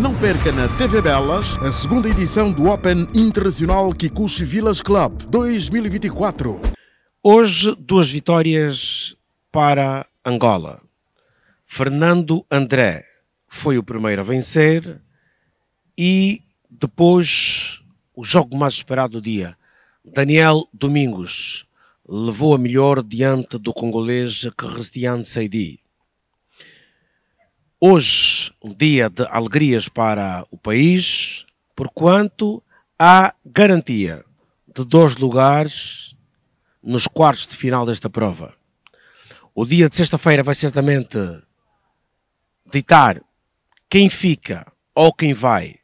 Não perca na TV Belas a segunda edição do Open Internacional Kikuchi Villas Club 2024. Hoje, duas vitórias para Angola. Fernando André foi o primeiro a vencer e depois o jogo mais esperado do dia. Daniel Domingos levou a melhor diante do congolês Christian Seidi. Hoje, um dia de alegrias para o país, porquanto há garantia de dois lugares nos quartos de final desta prova. O dia de sexta-feira vai certamente ditar quem fica ou quem vai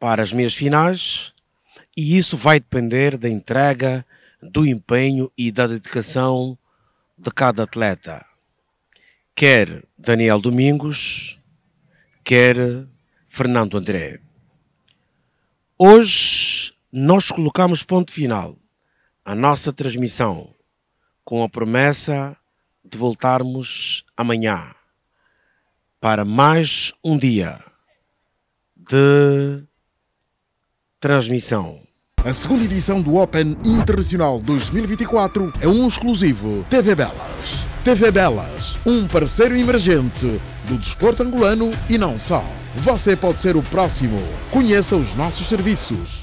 para as meias finais, e isso vai depender da entrega, do empenho e da dedicação de cada atleta. Quer Daniel Domingos, quer Fernando André. Hoje nós colocamos ponto final à nossa transmissão com a promessa de voltarmos amanhã para mais um dia de transmissão. A segunda edição do Open Internacional 2024 é um exclusivo TV Belas. TV Belas, um parceiro emergente do desporto angolano e não só. Você pode ser o próximo. Conheça os nossos serviços